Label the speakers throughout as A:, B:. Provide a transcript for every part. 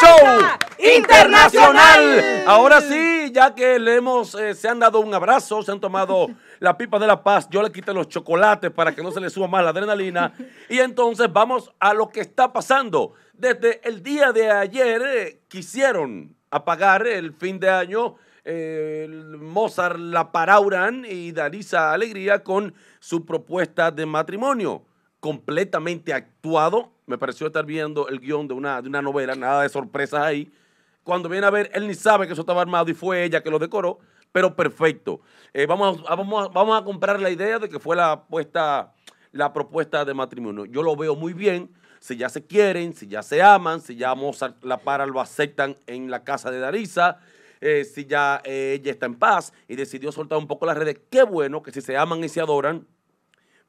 A: show internacional. Ahora sí, ya que le hemos, eh, se han dado un abrazo, se han tomado la pipa de la paz, yo le quité los chocolates para que no se le suba más la adrenalina. Y entonces vamos a lo que está pasando. Desde el día de ayer eh, quisieron apagar el fin de año. Eh, Mozart La Parauran y Darisa Alegría con su propuesta de matrimonio, completamente actuado me pareció estar viendo el guión de una, de una novela, nada de sorpresas ahí. Cuando viene a ver, él ni sabe que eso estaba armado y fue ella que lo decoró, pero perfecto. Eh, vamos, a, vamos, vamos a comprar la idea de que fue la, puesta la propuesta de matrimonio. Yo lo veo muy bien. Si ya se quieren, si ya se aman, si ya La Para lo aceptan en la casa de Darisa, eh, si ya eh, ella está en paz y decidió soltar un poco las redes, qué bueno que si se aman y se adoran,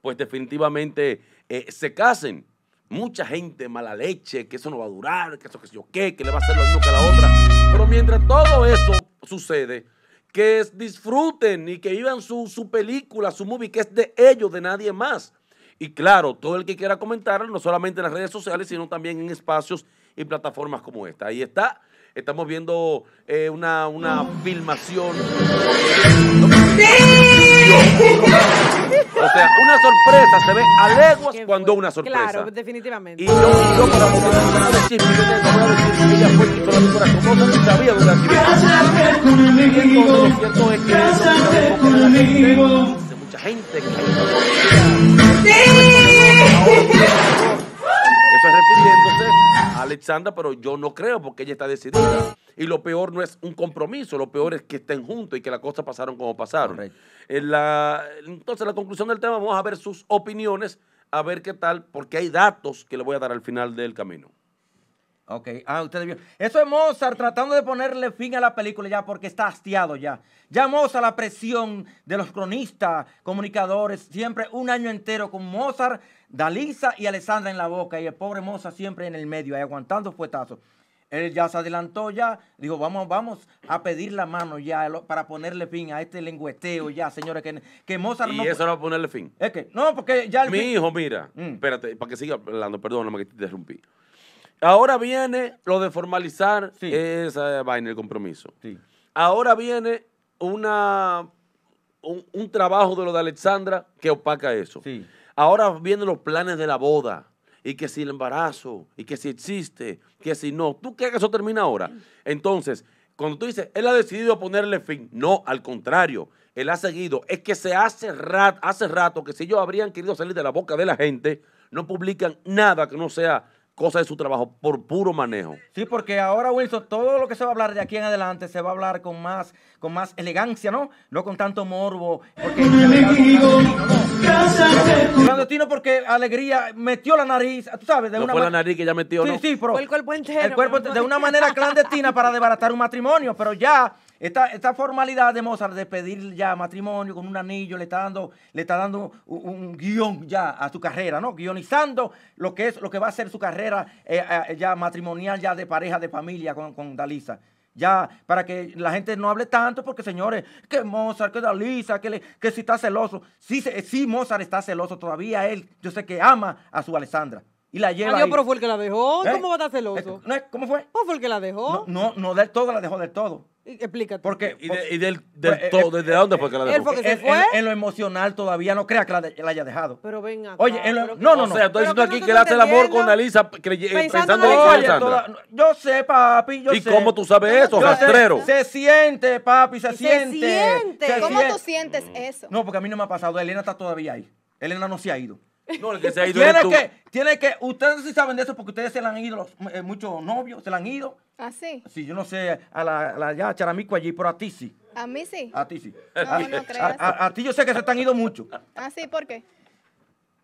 A: pues definitivamente se casen mucha gente mala leche, que eso no va a durar, que eso que yo qué, que le va a hacer lo mismo que la otra. Pero mientras todo eso sucede, que disfruten y que vivan su, película, su movie, que es de ellos, de nadie más. Y claro, todo el que quiera comentar, no solamente en las redes sociales, sino también en espacios y plataformas como esta. Ahí está. Estamos viendo eh, una, una filmación. O sea, una sorpresa se ve a ah, cuando una sorpresa. Claro, definitivamente. Y yo,
B: yo sabía
C: mucha gente
A: refiriéndose a Alexandra, pero yo no creo porque ella está decidida. Y lo peor no es un compromiso, lo peor es que estén juntos y que las cosas pasaron como pasaron. Eh, entonces, la conclusión del tema, vamos a ver sus opiniones, a ver qué tal, porque hay datos que le voy a dar al final del camino. Ok, ah, ustedes vieron. Eso es Mozart tratando de ponerle fin a la película
B: ya porque está hastiado ya. Ya Mozart, la presión de los cronistas, comunicadores, siempre un año entero con Mozart Dalisa y Alessandra en la boca y el pobre Moza siempre en el medio, aguantando puetazos. Él ya se adelantó ya, dijo, vamos, vamos a pedir la mano ya para ponerle fin a este lengüeteo ya, señores, que, que y eso no va a
A: ponerle fin. Es que, no, porque ya... Mi hijo, mira, mm. espérate, para que siga hablando, perdóname que te interrumpí. Ahora viene lo de formalizar esa vaina, el compromiso. Sí. Ahora viene una, un, un, trabajo de lo de Alexandra que opaca eso. Sí. Ahora vienen los planes de la boda y que si el embarazo y que si existe, que si no. ¿Tú crees que eso termina ahora? Entonces, cuando tú dices, él ha decidido ponerle fin, no, al contrario, él ha seguido. Es que se hace rato, hace rato que si ellos habrían querido salir de la boca de la gente, no publican nada que no sea cosa de su trabajo por puro manejo.
B: Sí, porque ahora, Wilson, todo lo que se va a hablar de aquí en adelante se va a hablar con más, con más elegancia, ¿no? No con tanto morbo. Porque clandestino porque Alegría metió la nariz, tú sabes, de una fue la nariz
A: que ya metió, Sí, pero el
B: cuerpo de una manera clandestina para desbaratar un matrimonio, pero ya esta, esta formalidad de Mozart de pedir ya matrimonio con un anillo le está dando, le está dando un, guión ya a su carrera, ¿no? Guionizando lo que es, lo que va a ser su carrera eh, eh, ya matrimonial, ya de pareja, de familia con, con Dalisa ya para que la gente no hable tanto, porque señores, que Mozart, que Dalisa, que, que si está celoso. Sí, sí, Mozart está celoso todavía, él, yo sé que ama a su Alessandra, y la lleva. Adiós, ah, pero fue
C: el que la dejó.
B: ¿Eh? ¿Cómo va a estar celoso? Este, ¿Cómo fue? Pues fue el que la dejó. No, no, del todo la dejó del todo. Explícate.
A: ¿Por ¿Y, y del, eh, todo, eh, ¿desde dónde fue que la dejó?
B: en, lo emocional todavía no crea
A: que la, haya
B: dejado. Pero venga. Oye,
A: en lo, pero no, no, no. O sea, estoy diciendo aquí que le hace el amor con Alisa pensando en Sandra.
B: yo sé, papi, yo ¿Y sé. cómo tú sabes eso, rastrero? se siente, papi, se, siente. Se siente. ¿Cómo tú
D: sientes eso? No,
B: porque a mí no me ha pasado. Elena está todavía ahí. Elena no se ha ido.
D: No, que se ha ido tiene, que,
B: tiene que, ustedes sí saben de eso porque ustedes se le han ido, eh, muchos novios se le han ido. ¿Ah, sí? Sí, yo no sé, a la, la ya Charamico allí, pero a ti sí.
D: ¿A mí sí? A
B: ti sí. a, ti yo sé que se te han ido muchos
D: ¿Ah, sí? ¿Por qué?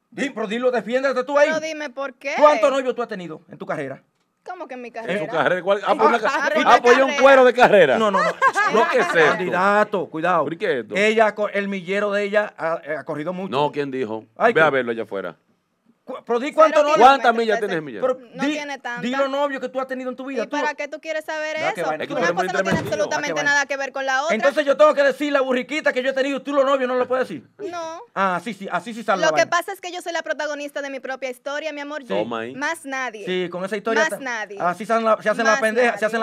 B: Dime, pero dilo, defiéndete tú ahí. No,
D: dime, ¿por qué? ¿Cuántos novios
B: tú has tenido en tu carrera?
D: ¿Cómo que en mi carrera? En su carrera. Apoyó ah,
B: ah, pues un cuero de carrera. No, no, no. no que es Candidato, cuidado.
A: Ella, el millero de ella ha, eh, corrido mucho. No, ¿quién dijo? Ve a verlo allá afuera.
D: Pero cuánto no ¿Cuántas
A: millas tienes millas?
D: no tiene tanto
A: Di los novios que tú has tenido en tu
D: vida. ¿Y para qué tú quieres saber eso? una cosa no tiene absolutamente ah, nada que ver con la otra. Entonces
B: yo tengo que decir la burriquita que yo he tenido. ¿Tú los novios no lo puedes decir? No. Ah, sí, sí. Así sí Lo que pasa
D: es que yo soy la protagonista de mi propia historia, mi amor. Yo, más nadie. Sí,
B: con esa historia. Más nadie. Así se hacen la, pendeja. Se hacen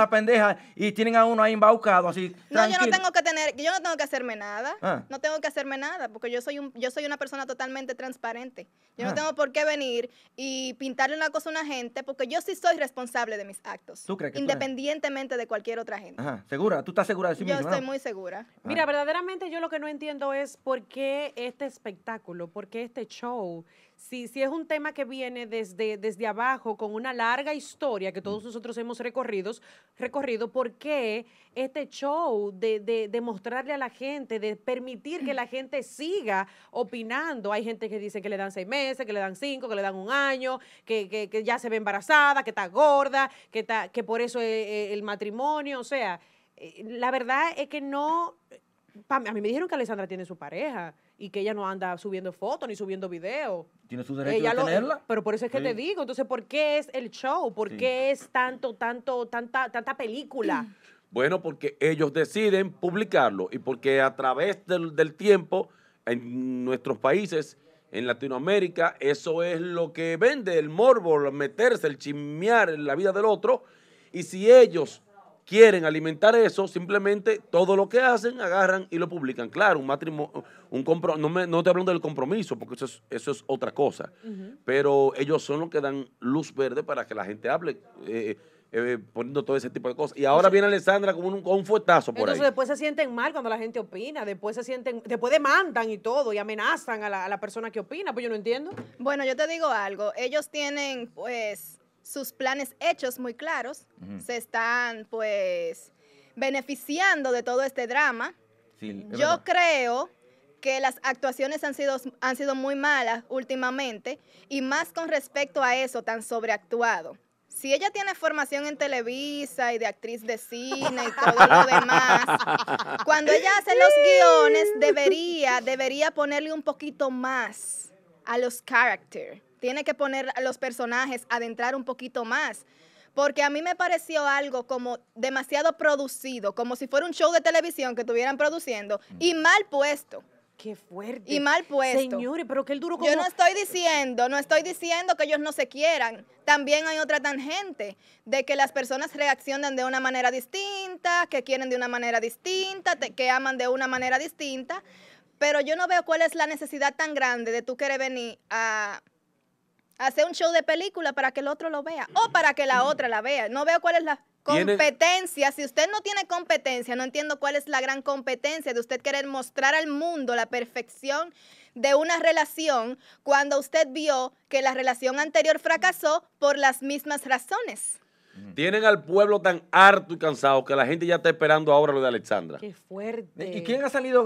B: y tienen a uno ahí embaucado así.
D: No, yo no tengo que tener, yo no tengo que hacerme nada. Ah. No tengo que hacerme nada porque yo soy un, yo soy una persona totalmente transparente. Yo no ah. tengo por qué venir y pintarle una cosa a una gente, porque yo sí soy responsable de mis actos. Independientemente de cualquier otra gente.
B: ¿segura? ¿Tú estás segura de sí misma? Yo estoy muy
D: segura. Mira, verdaderamente yo lo que no entiendo es por qué este espectáculo,
C: por qué este show si, es un tema que viene desde, desde abajo, con una larga historia que todos mm. nosotros hemos recorrido, recorrido ¿por qué este show de, mostrarle a la gente, de permitir que la gente siga opinando? Hay gente que dice que le dan seis meses, que le dan cinco, que le dan un año, que, ya se ve embarazada, que está gorda, que, que por eso el matrimonio, o sea eh, la verdad es que no, a mí me dijeron que Alessandra tiene su pareja y que ella no anda subiendo fotos ni subiendo videos.
A: Tiene su derecho tenerla.
C: Pero por eso es que te digo, entonces, ¿por qué es el
A: show? ¿Por qué
C: es tanto, tanto, tanta, tanta película?
A: Bueno, porque ellos deciden publicarlo y porque a través del, del tiempo en nuestros países, en Latinoamérica, eso es lo que vende el morbo, meterse, el chismear en la vida del otro. Y si ellos quieren alimentar eso, simplemente todo lo que hacen, agarran y lo publican. Claro, un matrimonio, un compro, no, me, no te hablo del compromiso, porque eso es, otra cosa, pero ellos son los que dan luz verde para que la gente hable. Eh, eh, poniendo todo ese tipo de cosas. Y ahora viene Alessandra con un, con fuetazo por entonces
C: después se sienten mal cuando la gente opina, después se sienten, después demandan y todo, y amenazan a la, a
D: la persona que opina, pues yo no entiendo. Bueno, yo te digo algo, ellos tienen pues sus planes hechos muy claros, se están pues beneficiando de todo este drama. Yo creo que las actuaciones han sido, han sido muy malas últimamente y más con respecto a eso tan sobreactuado. Si ella tiene formación en Televisa y de actriz de cine y todo lo demás, cuando ella hace los guiones debería, debería ponerle un poquito más a los characters tiene que poner a los personajes, adentrar un poquito más. Porque a mí me pareció algo como demasiado producido, como si fuera un show de televisión que estuvieran produciendo mm. y mal puesto.
C: Qué fuerte.
D: Y mal puesto. Señores, pero qué duro como... Yo no estoy diciendo, no estoy diciendo que ellos no se quieran. También hay otra tangente de que las personas reaccionan de una manera distinta, que quieren de una manera distinta, que aman de una manera distinta. Pero yo no veo cuál es la necesidad tan grande de tú querer venir a hacer un show de película para que el otro lo vea o para que la otra la vea. No veo cuál es la competencia. Si usted no tiene competencia, no entiendo cuál es la gran competencia de usted querer mostrar al mundo la perfección de una relación cuando usted vio que la relación anterior fracasó por las mismas razones.
A: Tienen al pueblo tan harto y cansado que la gente ya está esperando ahora lo de Alexandra. Qué
D: fuerte.
B: ¿Y quién ha salido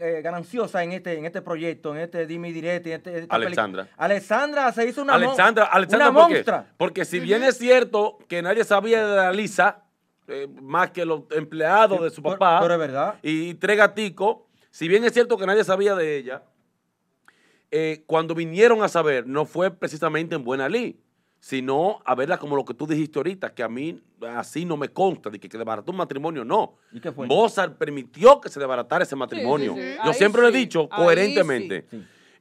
B: eh, gananciosa en este, en este proyecto, en este Dime
A: direct este, Alexandra. Alexandra se hizo una, Alexandra, Alexandra, Porque si bien es cierto que nadie sabía de la Lisa, eh, más que los empleados de su papá, verdad. y tres gaticos, si bien es cierto que nadie sabía de ella, eh, cuando vinieron a saber, no fue precisamente en buena ley sino a verla como lo que tú dijiste ahorita, que a mí así no me consta, de que, se desbarató un matrimonio, no.
B: ¿Y qué Mozart
A: permitió que se desbaratara ese matrimonio. Yo siempre lo he dicho coherentemente.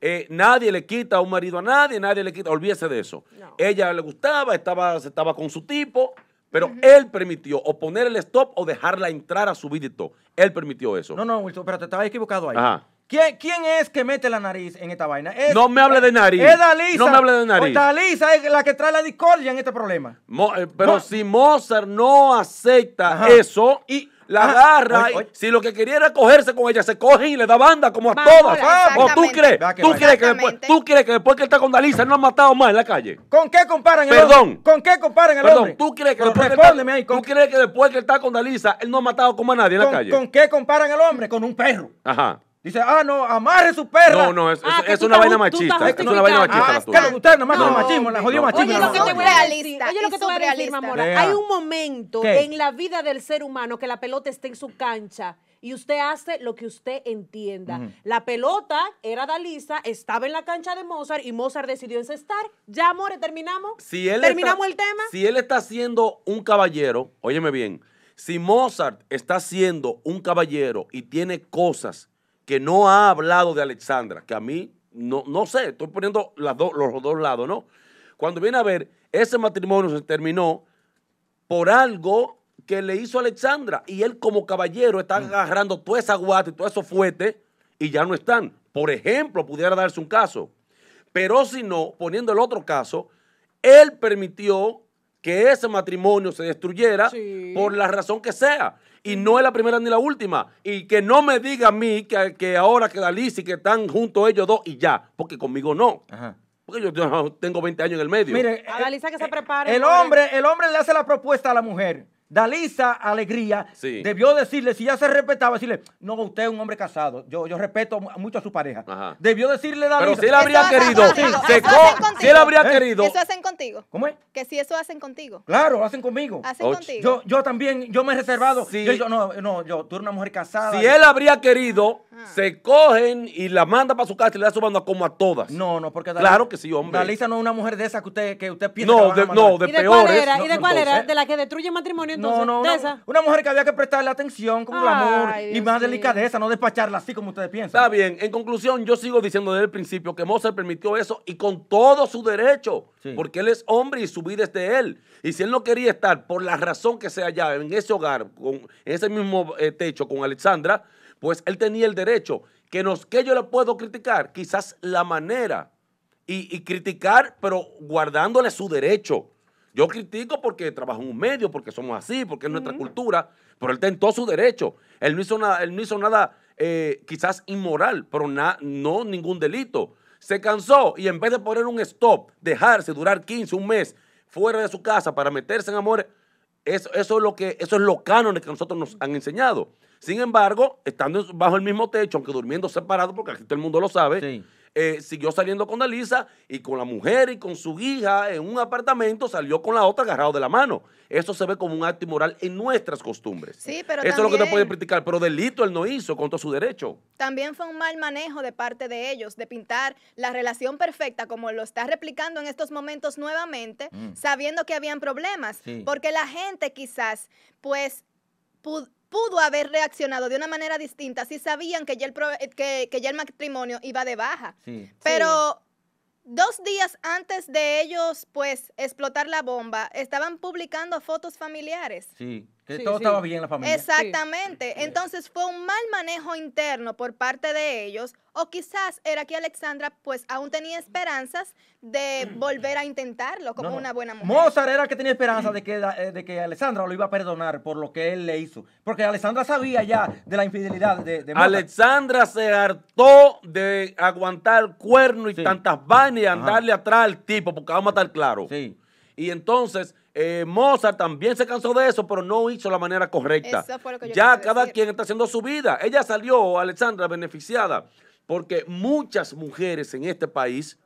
A: Eh, nadie le quita a un marido a nadie, nadie le quita, olvídese de eso. Ella le gustaba, estaba, estaba con su tipo, pero él permitió o poner el stop o dejarla entrar a su vida Él permitió eso. No, no, Wilson, pero te estabas equivocado ahí. ¿Quién, es que mete la nariz en esta
B: vaina? no me
A: hable de nariz. Es Dalisa. No me hable de nariz.
B: Dalisa es la que trae la discordia en este problema.
A: Eh, pero si Mozart no acepta eso y la agarra, si lo que quería era cogerse con ella, se coge y le da banda como a todas. Ah, pues, ¿tú crees? ¿Tú que después, que él está con Dalisa, no ha matado más en la calle?
B: ¿Con qué comparan el hombre? Perdón. ¿Con qué comparan el hombre? ¿tú
A: que después que ¿Tú crees que después que está con Dalisa, él no ha matado como a nadie en la calle? ¿Con
B: qué comparan el hombre? Con un perro. Ajá. Dice, ah, no, amarre su perra. No, no, es, es, ah, una vaina machista. Es una vaina machista. la tuya. claro, ustedes nomás no, machismo, la jodió machismo. Oye, lo que te voy a
D: decir, oye,
C: lo que te voy decir, mamora. Hay un momento en la vida del ser humano que la pelota está en su cancha y usted hace lo que usted entienda. La pelota era Dalisa, estaba en la cancha de Mozart y Mozart decidió encestar. Ya, amores, terminamos. terminamos el tema.
A: Si él está siendo un caballero, óyeme bien, si Mozart está siendo un caballero y tiene cosas que no ha hablado de Alexandra, que a mí, no, no sé, estoy poniendo los dos lados, ¿no? Cuando viene a ver, ese matrimonio se terminó por algo que le hizo Alexandra. Y él como caballero está mm. agarrando toda esa guata y todo eso fuete, y ya no están. Por ejemplo, pudiera darse un caso. Pero si no, poniendo el otro caso, él permitió que ese matrimonio se destruyera por la razón que sea y no es la primera ni la última. Y que no me diga a mí que, que ahora que la y que están juntos ellos dos y ya, porque conmigo no. Porque yo tengo 20 años en el medio. Mire,
C: a la eh, que se eh, prepare. El hombre,
A: el hombre le hace la propuesta a la mujer. Dalisa Alegría debió decirle, si ya se
B: respetaba, decirle, no, usted es un hombre casado, yo, yo respeto mucho a su pareja. Debió decirle Dalisa. Pero si él habría querido, si él habría querido. Eso
D: hacen contigo. ¿Cómo es? Que si eso hacen contigo.
B: Claro, hacen conmigo. Hacen contigo. Yo, también, yo me he reservado. Yo, no, yo, tú eres una mujer casada. Si él
A: habría querido, se cogen y la manda para su casa y le da su mano como a todas. No, no, porque Dalisa, Claro que sí, hombre. Dalisa
B: no es una mujer de esas que usted, que usted piensa. No, de, no, de peores. ¿Y de cuál era? ¿Y de, cuál era?
C: ¿De la que destruye matrimonio? No, no,
B: una, mujer que había que prestarle atención con amor y más delicadeza, no despacharla así como ustedes piensan.
A: Está bien, en conclusión, yo sigo diciendo desde el principio que Mozart permitió eso y con todo su derecho, porque él es hombre y su vida es de él. Y si él no quería estar, por la razón que se hallaba en ese hogar, en ese mismo eh, techo con Alexandra, pues él tenía el derecho. Que, nos, que yo le puedo criticar, quizás la manera. y criticar, pero guardándole su derecho. Yo critico porque trabajo en un medio, porque somos así, porque es nuestra cultura, pero él tentó su derecho. Él no hizo nada, él no hizo nada eh, quizás inmoral, pero no ningún delito. Se cansó y en vez de poner un stop, dejarse durar 15, un mes fuera de su casa para meterse en amores, eso, es lo que, eso es lo cánones que nosotros nos han enseñado. Sin embargo, estando bajo el mismo techo, aunque durmiendo separado, porque aquí todo el mundo lo sabe, sí eh, siguió saliendo con Dalisa y con la mujer y con su hija en un apartamento salió con la otra agarrado de la mano. Eso se ve como un acto inmoral en nuestras costumbres. Sí,
D: pero Eso es lo que te puede
A: criticar, pero delito él no hizo contra su derecho.
D: También fue un mal manejo de parte de ellos de pintar la relación perfecta como lo está replicando en estos momentos nuevamente, mm. sabiendo que habían problemas, porque la gente quizás pues pudo haber reaccionado de una manera distinta si sabían que ya el, eh, que, ya el matrimonio iba de baja. Pero dos días antes de ellos, pues, explotar la bomba, estaban publicando fotos familiares.
A: Sí todo estaba bien en la familia. Exactamente.
D: Entonces fue un mal manejo interno por parte de ellos, o quizás era que Alexandra pues aún tenía esperanzas de mm. volver a intentarlo como una buena mujer. Mozart
B: era el que tenía esperanza de que, eh, de que Alexandra lo iba a perdonar por lo que él le hizo. Porque Alexandra sabía ya de la infidelidad de, Mozart.
A: Alexandra se hartó de aguantar cuernos cuerno y tantas vainas y andarle atrás al tipo, porque vamos a estar claro. Sí. Y entonces eh, Mozart también se cansó de eso, pero no hizo la manera correcta. ya cada quien está haciendo su vida. Ella salió, Alexandra, beneficiada, porque muchas mujeres en este país,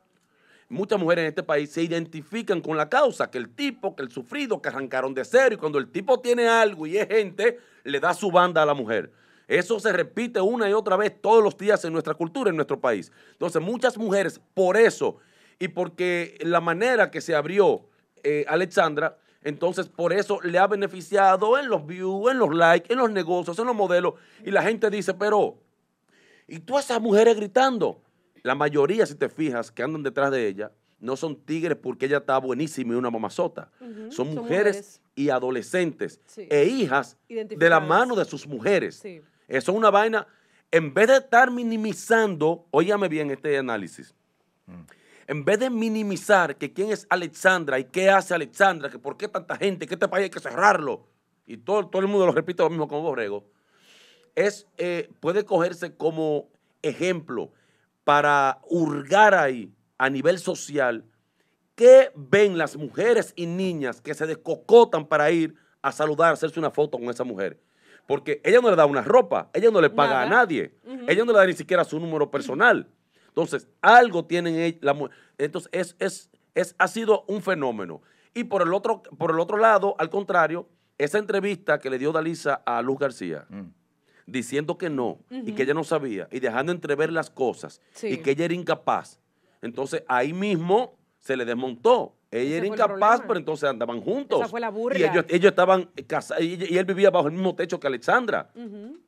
A: muchas mujeres en este país se identifican con la causa, que el tipo, que el sufrido, que arrancaron de cero, y cuando el tipo tiene algo y es gente, le da su banda a la mujer. Eso se repite una y otra vez todos los días en nuestra cultura, en nuestro país. Entonces, muchas mujeres, por eso, y porque la manera que se abrió eh, Alexandra, entonces, por eso le ha beneficiado en los views, en los likes, en los negocios, en los modelos. Y la gente dice, pero, ¿y tú a esas mujeres gritando? La mayoría, si te fijas, que andan detrás de ella, no son tigres porque ella está buenísima y una mamazota. son, mujeres, y adolescentes e hijas de la mano de sus mujeres. Eso es una vaina. En vez de estar minimizando, óyame bien este análisis. Mm en vez de minimizar que quién es Alexandra y qué hace Alexandra, que por qué tanta gente, que este país hay que cerrarlo, y todo, todo el mundo lo repite lo mismo con Borrego, es, eh, puede cogerse como ejemplo para hurgar ahí a nivel social qué ven las mujeres y niñas que se descocotan para ir a saludar, hacerse una foto con esa mujer. Porque ella no le da una ropa, ella no le paga a nadie, ella no le da ni siquiera su número personal. Entonces, algo tienen la Entonces, es, es, ha sido un fenómeno. Y por el, otro, por el otro lado, al contrario, esa entrevista que le dio Dalisa a Luz García, mm. diciendo que no, y que ella no sabía, y dejando entrever las cosas, y que ella era incapaz. Entonces, ahí mismo se le desmontó. Ella era incapaz, pero entonces andaban juntos. Esa fue la burla. Y ellos, estaban casados y, él vivía bajo el mismo techo que Alexandra.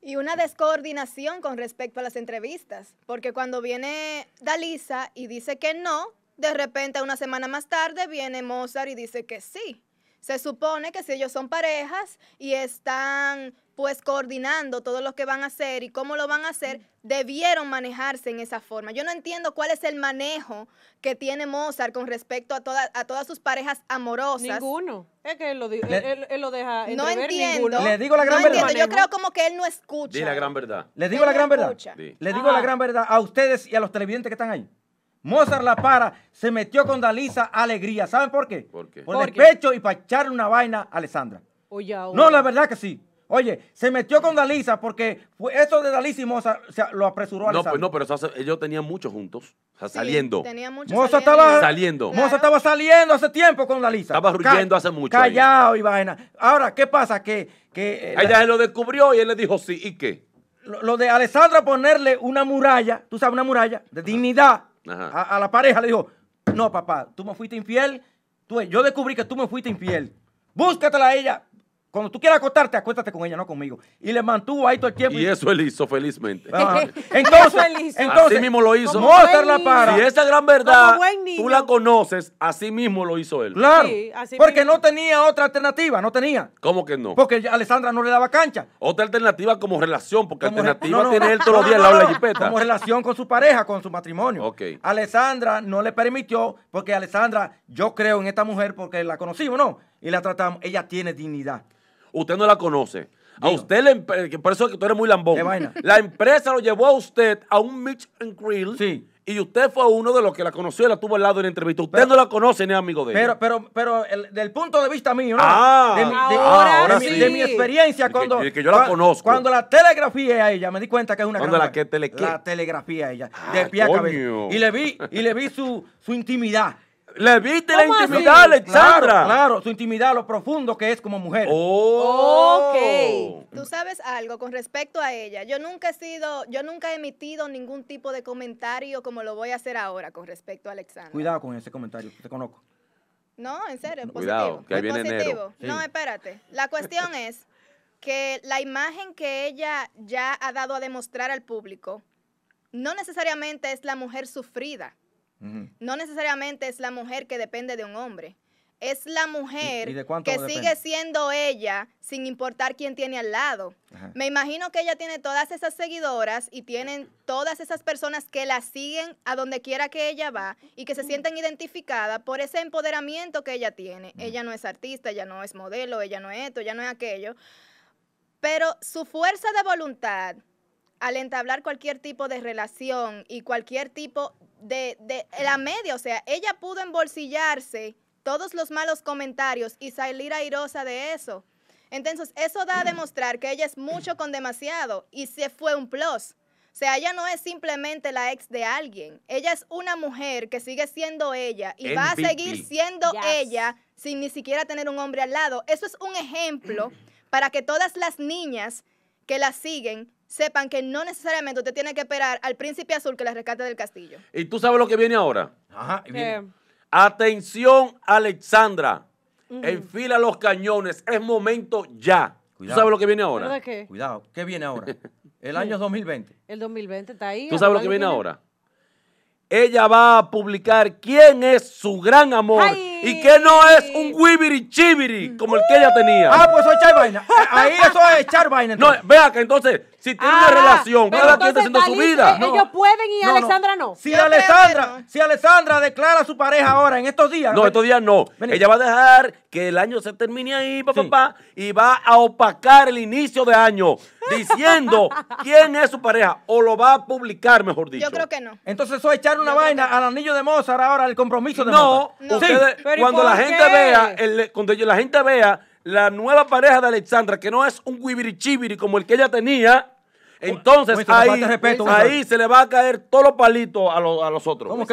D: Y una descoordinación con respecto a las entrevistas, porque cuando viene Dalisa y dice que no, de repente una semana más tarde viene Mozart y dice que sí. Se supone que si ellos son parejas y están pues coordinando todo lo que van a hacer y cómo lo van a hacer, debieron manejarse en esa forma. Yo no entiendo cuál es el manejo que tiene Mozart con respecto a, a todas sus parejas amorosas. Ninguno. Es que él lo, él, él, lo deja No entiendo. Le digo la gran no verdad. Entiendo. Yo creo como que él no escucha. Dile la
A: gran verdad. Le digo la gran verdad. Le digo la
B: gran verdad a ustedes y a los televidentes que están ahí. Mozart La Para se metió con Dalisa Alegría. ¿Saben por qué? ¿Por Por, despecho y para echarle una vaina a Alessandra. No, la verdad que sí. Oye, se metió con Dalisa porque eso de Dalisa y Moza lo apresuró a No, pues no,
A: pero ellos tenían muchos juntos. O sea, saliendo. Tenía mucho estaba saliendo. Moza
B: estaba saliendo hace tiempo con Dalisa. Estaba huyendo hace mucho. Callado y vaina. Ahora, ¿qué pasa? Que, que ella eh, se
A: lo descubrió y él le dijo sí. ¿Y qué?
B: Lo, de Alessandra ponerle una muralla, tú sabes, una muralla de dignidad a, la pareja, le dijo, no, papá, tú me fuiste infiel. Tú, yo descubrí que tú me fuiste infiel. Búscatela a ella, cuando tú quieras acostarte, acuéstate con ella, no conmigo. Y le mantuvo ahí todo el tiempo. Y, eso
A: él hizo, felizmente. entonces, así mismo lo hizo. la para. Y esa gran verdad, tú la conoces, así mismo lo hizo él. Claro. porque no tenía otra alternativa, no tenía. ¿Cómo que no? Porque Alessandra no le daba cancha. Otra alternativa como relación, porque alternativa tiene él todos los días la jipeta. Como
B: relación con su pareja, con su matrimonio. Ok. Alessandra no le permitió, porque Alessandra, yo creo en esta mujer porque la conocimos, ¿no? Y la
A: tratamos. Ella tiene dignidad usted no la conoce. A usted, le, por eso que tú eres muy lambón. La empresa lo llevó a usted a un Mitch and Grill. Sí. Y usted fue uno de los que la conoció y la tuvo al lado en la entrevista. Usted no la conoce ni amigo de pero, ella. Pero, pero, del punto de vista mío, ¿no? Ah, de, mi, de experiencia cuando. Que, yo la conozco. Cuando la telegrafía
B: a ella, me di cuenta que es una. Cuando la que tele, La telegrafía a ella. de ah, pie cabeza. Y le vi, y le vi su, su intimidad. Le viste la intimidad Alexandra. Claro, su intimidad, lo profundo que es como mujer. Oh.
D: Tú sabes algo con respecto a ella. Yo nunca he sido, yo nunca he emitido ningún tipo de comentario como lo voy a hacer ahora con respecto a Alexandra.
B: Cuidado con ese comentario, te conozco.
D: No, en serio, es Cuidado, positivo. que viene No, espérate. La cuestión es que la imagen que ella ya ha dado a demostrar al público no necesariamente es la mujer sufrida no necesariamente es la mujer que depende de un hombre. Es la mujer que sigue siendo ella sin importar quién tiene al lado. Me imagino que ella tiene todas esas seguidoras y tienen todas esas personas que la siguen a donde quiera que ella va y que se sienten identificadas por ese empoderamiento que ella tiene. Ella no es artista, ella no es modelo, ella no es esto, ella no es aquello. Pero su fuerza de voluntad al entablar cualquier tipo de relación y cualquier tipo de, la media, o sea, ella pudo embolsillarse todos los malos comentarios y salir airosa de eso. Entonces, eso da a demostrar que ella es mucho con demasiado y se fue un plus. O sea, ella no es simplemente la ex de alguien. Ella es una mujer que sigue siendo ella y va a seguir siendo ella sin ni siquiera tener un hombre al lado. Eso es un ejemplo para que todas las niñas que la siguen sepan que no necesariamente usted tiene que esperar al príncipe azul que la rescate del castillo.
A: ¿Y tú sabes lo que viene ahora? Ajá, Atención, Alexandra.
D: Enfila
A: los cañones. Es momento ya. ¿Tú sabes lo que viene ahora? Qué? Cuidado. ¿Qué viene ahora? El año 2020.
C: El 2020 está ahí. ¿Tú sabes lo que viene ahora?
A: ella va a publicar quién es su gran amor y que no es un wibiri chibiri como el que ella tenía. Ah, pues eso es echar vaina. Eh, ahí eso es echar vaina. No, vea que entonces, si tiene una ah, relación, cada quien está haciendo su vida. Eh, ellos
C: pueden y Alexandra no. Si Alexandra,
B: si
A: Alexandra declara a su pareja ahora en estos días. No, estos días no. Ella va a dejar que el año se termine ahí, papá, papá, y va a opacar el inicio de año diciendo quién es su pareja o lo va a publicar, mejor dicho. Yo creo que no. Entonces eso echar una vaina al anillo de Mozart ahora, el compromiso de no, Mozart. No, cuando la gente vea, el, cuando la gente vea la nueva pareja de Alexandra, que no es un wibirichibiri como el que ella tenía, entonces ahí, ahí se le va a caer todos los palitos a, los otros. Yo no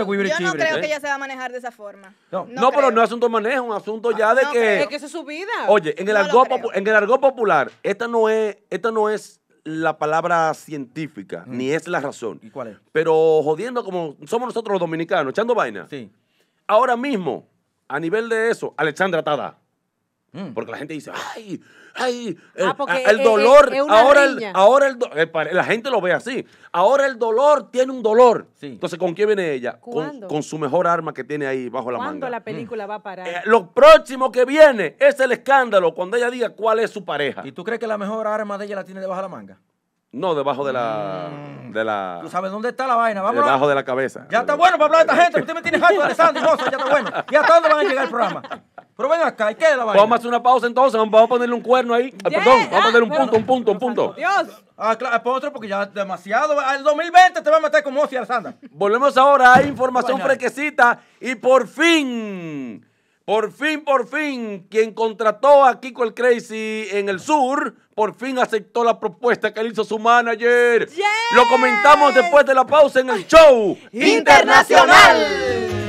A: creo ¿Eh? que ella
D: se va a manejar de esa forma.
A: No, no, pero no es asunto de manejo, un asunto ya de que. Es que
D: es su vida. Oye, en el,
A: argot, en el popular, esta no es, esta no es la palabra científica, mm. ni es la razón. ¿Y cuál es? Pero jodiendo como somos nosotros los dominicanos, echando vaina. Sí. Ahora mismo, a nivel de eso, Alexandra Tada. Mm. Porque la gente dice, ay, ay, el, ah, dolor, ahora, el, ahora, el, la gente lo ve así, ahora el dolor tiene un dolor. Entonces, ¿con quién viene ella? Con, su mejor arma que tiene ahí bajo la manga. ¿Cuándo la película mm. va a parar? Eh, lo próximo que viene es el escándalo, cuando ella diga cuál es su pareja. ¿Y tú crees que la mejor arma de ella la tiene debajo de la manga? No, debajo de la, mm. ¿Tú sabes dónde está la vaina? Debajo de la cabeza. Ya está bueno para hablar de esta
B: gente. Usted me tiene harto, Alessandro y Ya está
A: bueno. ¿Y hasta dónde van a llegar el programa? Pero ven acá, qué es Vamos a hacer una pausa entonces, vamos a ponerle un cuerno ahí. Perdón, vamos a ponerle un ah, punto, un punto, un punto.
B: Dios. Ah, pues porque ya demasiado. Al 2020 te va a meter como Ozzy Sanda. Volvemos ahora a información
A: fresquecita y por fin, por fin, por fin, quien contrató a Kiko el Crazy en el sur, por fin aceptó la propuesta que le hizo su manager. Lo comentamos después de la pausa en el show
D: internacional.